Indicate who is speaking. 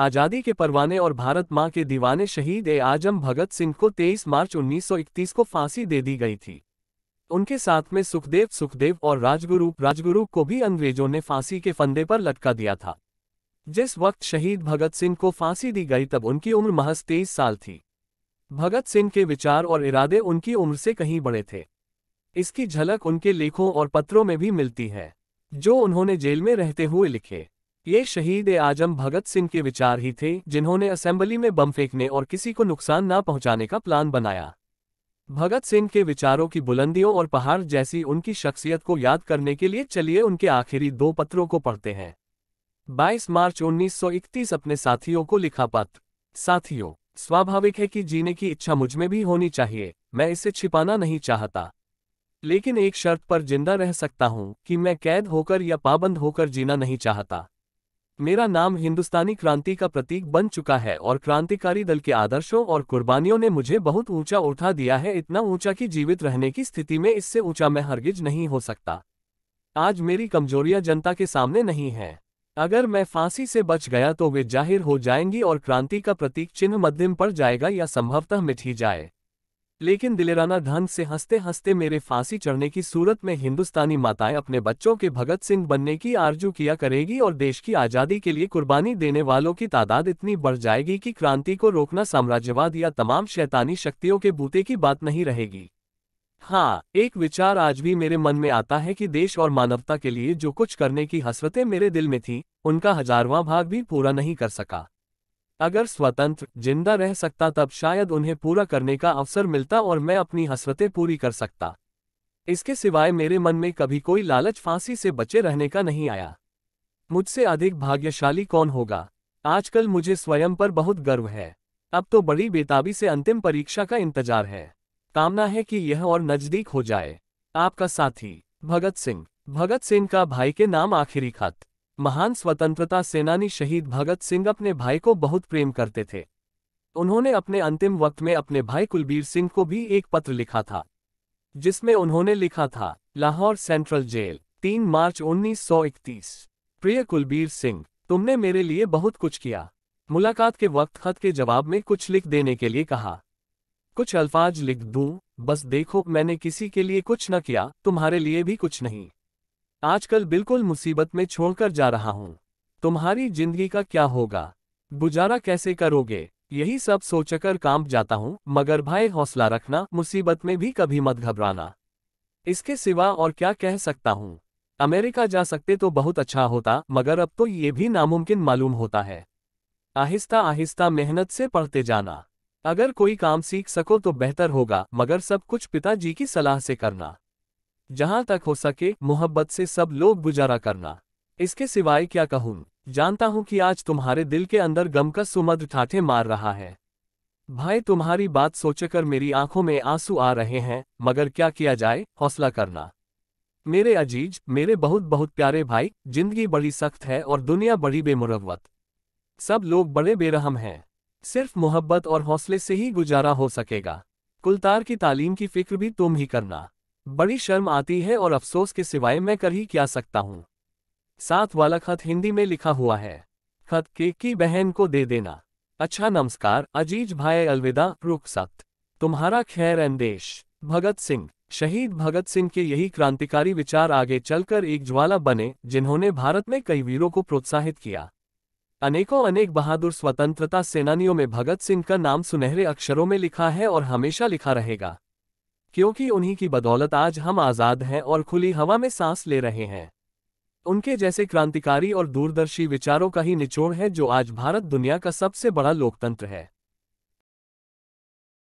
Speaker 1: आज़ादी के परवाने और भारत मां के दीवाने शहीद ए आजम भगत सिंह को 23 मार्च 1931 को फांसी दे दी गई थी उनके साथ में सुखदेव सुखदेव और राजगुरु राजगुरु को भी अंग्रेजों ने फांसी के फंदे पर लटका दिया था जिस वक्त शहीद भगत सिंह को फांसी दी गई तब उनकी उम्र महज तेईस साल थी भगत सिंह के विचार और इरादे उनकी उम्र से कहीं बड़े थे इसकी झलक उनके लेखों और पत्रों में भी मिलती है जो उन्होंने जेल में रहते हुए लिखे ये शहीद ए आजम भगत सिंह के विचार ही थे जिन्होंने असेंबली में बम फेंकने और किसी को नुकसान ना पहुंचाने का प्लान बनाया भगत सिंह के विचारों की बुलंदियों और पहाड़ जैसी उनकी शख्सियत को याद करने के लिए चलिए उनके आखिरी दो पत्रों को पढ़ते हैं 22 मार्च 1931 अपने साथियों को लिखा पत्र साथियों स्वाभाविक है कि जीने की इच्छा मुझमें भी होनी चाहिए मैं इसे छिपाना नहीं चाहता लेकिन एक शर्त पर जिंदा रह सकता हूं कि मैं कैद होकर या पाबंद होकर जीना नहीं चाहता मेरा नाम हिंदुस्तानी क्रांति का प्रतीक बन चुका है और क्रांतिकारी दल के आदर्शों और कुर्बानियों ने मुझे बहुत ऊंचा उठा दिया है इतना ऊंचा कि जीवित रहने की स्थिति में इससे ऊंचा मैं हरगिज नहीं हो सकता आज मेरी कमजोरियां जनता के सामने नहीं हैं अगर मैं फांसी से बच गया तो वे जाहिर हो जाएंगी और क्रांति का प्रतीक चिन्ह मध्यम पर जाएगा या संभवतः मिट ही जाए लेकिन दिलेराना ढंग से हंसते हंसते मेरे फांसी चढ़ने की सूरत में हिंदुस्तानी माताएं अपने बच्चों के भगत सिंह बनने की आरजू किया करेगी और देश की आज़ादी के लिए कुर्बानी देने वालों की तादाद इतनी बढ़ जाएगी कि क्रांति को रोकना साम्राज्यवाद या तमाम शैतानी शक्तियों के बूते की बात नहीं रहेगी हाँ एक विचार आज भी मेरे मन में आता है कि देश और मानवता के लिए जो कुछ करने की हसरतें मेरे दिल में थी उनका हजारवां भाग भी पूरा नहीं कर सका अगर स्वतंत्र जिंदा रह सकता तब शायद उन्हें पूरा करने का अवसर मिलता और मैं अपनी हसरतें पूरी कर सकता इसके सिवाय मेरे मन में कभी कोई लालच फांसी से बचे रहने का नहीं आया मुझसे अधिक भाग्यशाली कौन होगा आजकल मुझे स्वयं पर बहुत गर्व है अब तो बड़ी बेताबी से अंतिम परीक्षा का इंतजार है कामना है कि यह और नजदीक हो जाए आपका साथी भगत सिंह भगत सिंह का भाई के नाम आखिरी खत महान स्वतंत्रता सेनानी शहीद भगत सिंह अपने भाई को बहुत प्रेम करते थे उन्होंने अपने अंतिम वक्त में अपने भाई कुलबीर सिंह को भी एक पत्र लिखा था जिसमें उन्होंने लिखा था लाहौर सेंट्रल जेल तीन मार्च 1931 प्रिय कुलबीर सिंह तुमने मेरे लिए बहुत कुछ किया मुलाकात के वक्त खत के जवाब में कुछ लिख देने के लिए कहा कुछ अल्फाज लिख दूं बस देखो मैंने किसी के लिए कुछ न किया तुम्हारे लिए भी कुछ नहीं आजकल बिल्कुल मुसीबत में छोड़कर जा रहा हूँ तुम्हारी जिंदगी का क्या होगा गुजारा कैसे करोगे यही सब सोचकर कांप जाता हूँ मगर भाई हौसला रखना मुसीबत में भी कभी मत घबराना इसके सिवा और क्या कह सकता हूँ अमेरिका जा सकते तो बहुत अच्छा होता मगर अब तो ये भी नामुमकिन मालूम होता है आहिस्ता आहिस्ता मेहनत से पढ़ते जाना अगर कोई काम सीख सको तो बेहतर होगा मगर सब कुछ पिताजी की सलाह से करना जहां तक हो सके मोहब्बत से सब लोग गुजारा करना इसके सिवाय क्या कहूँ जानता हूं कि आज तुम्हारे दिल के अंदर गम का सुमद्र ठाठे मार रहा है भाई तुम्हारी बात सोचकर मेरी आंखों में आंसू आ रहे हैं मगर क्या किया जाए हौसला करना मेरे अजीज मेरे बहुत बहुत प्यारे भाई जिंदगी बड़ी सख्त है और दुनिया बड़ी बेमुरवत सब लोग बड़े बेरहम हैं सिर्फ मोहब्बत और हौसले से ही गुजारा हो सकेगा कुलतार की तालीम की फिक्र भी तुम ही करना बड़ी शर्म आती है और अफसोस के सिवाय मैं कर ही क्या सकता हूँ साथ वाला खत हिंदी में लिखा हुआ है खत के की बहन को दे देना अच्छा नमस्कार अजीज भाई अलविदा रुख सख्त तुम्हारा खैर अंदेश भगत सिंह शहीद भगत सिंह के यही क्रांतिकारी विचार आगे चलकर एक ज्वाला बने जिन्होंने भारत में कई वीरों को प्रोत्साहित किया अनेकों अनेक बहादुर स्वतंत्रता सेनानियों में भगत सिंह का नाम सुनहरे अक्षरों में लिखा है और हमेशा लिखा रहेगा क्योंकि उन्हीं की बदौलत आज हम आज़ाद हैं और खुली हवा में सांस ले रहे हैं उनके जैसे क्रांतिकारी और दूरदर्शी विचारों का ही निचोड़ है जो आज भारत दुनिया का सबसे बड़ा लोकतंत्र है